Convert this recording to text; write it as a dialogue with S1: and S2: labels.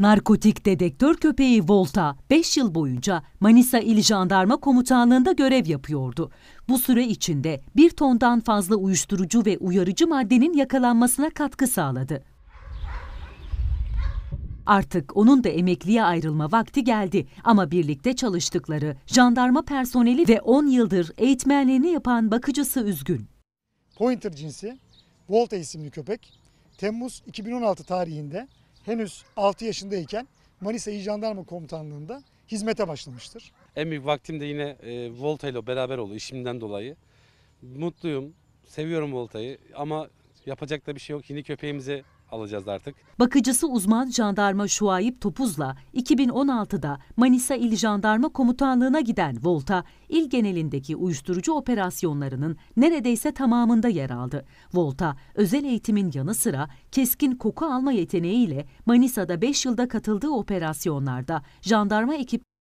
S1: Narkotik dedektör köpeği Volta 5 yıl boyunca Manisa İl Jandarma Komutanlığı'nda görev yapıyordu. Bu süre içinde bir tondan fazla uyuşturucu ve uyarıcı maddenin yakalanmasına katkı sağladı. Artık onun da emekliye ayrılma vakti geldi ama birlikte çalıştıkları jandarma personeli ve 10 yıldır eğitmenliğini yapan bakıcısı
S2: üzgün. Pointer cinsi Volta isimli köpek Temmuz 2016 tarihinde henüz 6 yaşındayken Manisa İl Jandarma Komutanlığı'nda hizmete başlamıştır.
S3: En büyük vaktim de yine e, Volta ile beraber oldu işimden dolayı. Mutluyum, seviyorum Volta'yı ama yapacak da bir şey yok. Yeni köpeğimize alacağız artık. Bakıcısı
S1: uzman jandarma Şuayip Topuz'la 2016'da Manisa İl Jandarma Komutanlığı'na giden Volta, il genelindeki uyuşturucu operasyonlarının neredeyse tamamında yer aldı. Volta, özel eğitimin yanı sıra keskin koku alma yeteneğiyle Manisa'da 5 yılda katıldığı operasyonlarda jandarma ekip